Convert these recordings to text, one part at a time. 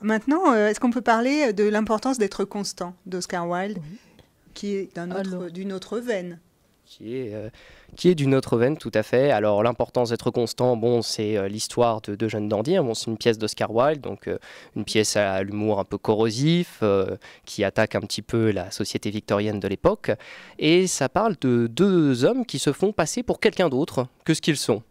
maintenant, euh, est-ce qu'on peut parler de l'importance d'être constant d'Oscar Wilde, qui est d'une autre, veine euh, qui est, d'une autre veine, tout à fait. Alors, l'importance d'être constant, bon, c'est euh, l'histoire de deux jeunes dandiers. Bon, c'est une pièce d'Oscar Wilde, donc une pièce à l'humour un peu corrosif, qui attaque un petit peu la société victorienne de l'époque. Et ça parle de deux hommes qui se font passer pour quelqu'un d'autre que ce qu'ils sont.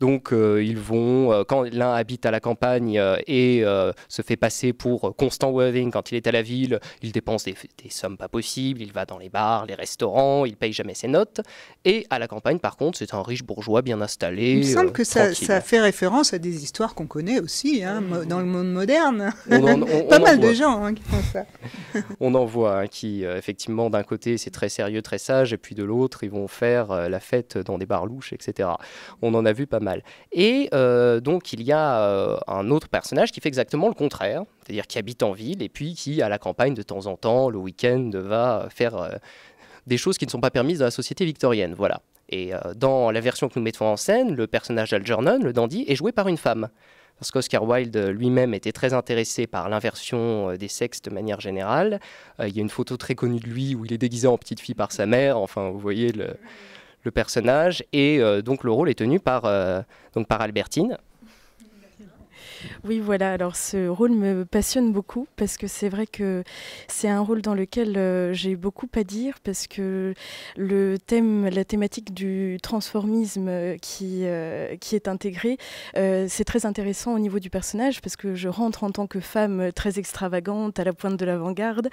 Donc euh, ils vont, euh, quand l'un habite à la campagne euh, et se fait passer pour Constant Worthing quand il est à la ville, il dépense des, sommes pas possibles, il va dans les bars, les restaurants, il paye jamais ses notes. Et à la campagne, par contre, c'est un riche bourgeois bien installé. Il me semble que ça, fait référence à des histoires qu'on connaît aussi hein, ah dans le monde moderne. On pas mal de gens hein, qui font ça. on en voit hein, qui, effectivement, d'un côté, c'est très sérieux, très sage, et puis de l'autre, ils vont faire la fête dans des bars louches, etc. On en a vu pas mal. Et euh, donc il y a euh, un autre personnage qui fait exactement le contraire, c'est-à-dire qui habite en ville et puis qui, à la campagne de temps en temps, le week-end, va faire euh, des choses qui ne sont pas permises dans la société victorienne. Voilà. Et dans la version que nous mettons en scène, le personnage d'Algernon, le dandy, est joué par une femme. Parce qu'Oscar Wilde lui-même était très intéressé par l'inversion des sexes de manière générale. Il y a une photo très connue de lui où il est déguisé en petite fille par sa mère. Enfin, vous voyez le, le personnage et euh, donc le rôle est tenu par, euh, donc par Albertine. Oui, voilà. Alors, ce rôle me passionne beaucoup parce que c'est vrai que c'est un rôle dans lequel euh, j'ai beaucoup à dire parce que le thème, la thématique du transformisme qui, qui est intégrée, c'est très intéressant au niveau du personnage parce que je rentre en tant que femme très extravagante à la pointe de l'avant-garde,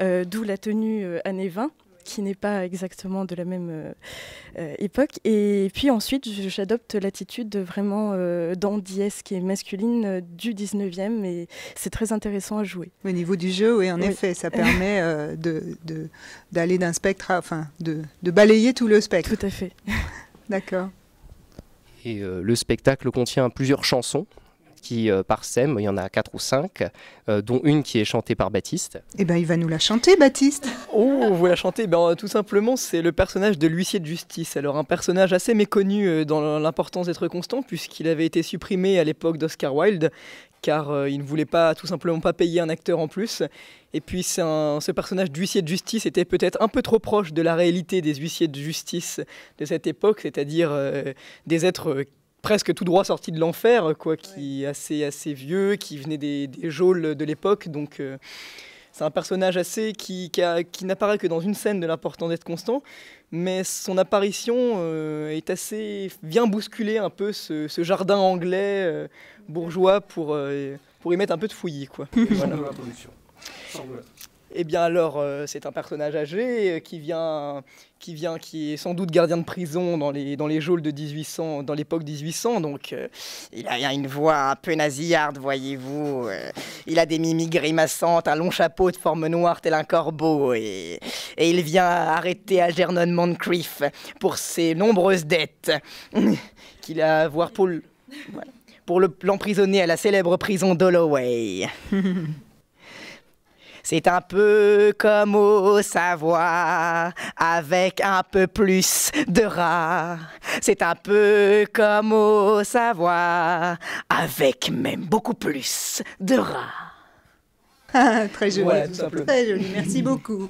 d'où la tenue année 20 qui n'est pas exactement de la même euh, euh, époque. Et puis ensuite, j'adopte l'attitude vraiment euh, d'Andiesque et masculine du 19e, et c'est très intéressant à jouer. Au niveau du jeu, oui, en effet, ça permet d'aller de, d'un spectre, à, enfin, de, de balayer tout le spectre. Tout à fait. D'accord. Et le spectacle contient plusieurs chansons, qui euh, parsèment, il y en a quatre ou cinq, euh, dont une qui est chantée par Baptiste. Et eh ben, il va nous la chanter, Baptiste. Oh, vous la chantez eh ben, Tout simplement, c'est le personnage de l'huissier de justice. Alors, un personnage assez méconnu euh, dans l'importance d'être constant, puisqu'il avait été supprimé à l'époque d'Oscar Wilde, car il ne voulait pas tout simplement pas payer un acteur en plus. Et puis ce personnage d'huissier de justice était peut-être un peu trop proche de la réalité des huissiers de justice de cette époque, c'est-à-dire des êtres presque tout droit sorti de l'enfer, quoi, qui est assez, assez vieux, qui venait des, des geôles de l'époque. Donc, euh, c'est un personnage assez qui, qui, n'apparaît que dans une scène de l'important d'être constant, mais son apparition euh, est assez vient bousculer un peu ce, jardin anglais euh, bourgeois pour, pour y mettre un peu de fouillis, quoi. Eh bien alors, euh, c'est un personnage âgé euh, qui vient, qui vient, qui est sans doute gardien de prison dans les dans les geôles de 1800, dans l'époque 1800. Donc, euh, il a une voix un peu nasillarde, voyez-vous. il a des mimiques grimaçantes, un long chapeau de forme noire tel un corbeau, et, il vient arrêter Algernon Moncrief pour ses nombreuses dettes qu'il a à voir pour l'emprisonner à la célèbre prison d'Holloway. C'est un peu comme au Savoie, avec un peu plus de rats. C'est un peu comme au Savoie, avec même beaucoup plus de rats. très joli. Très joli. Merci beaucoup.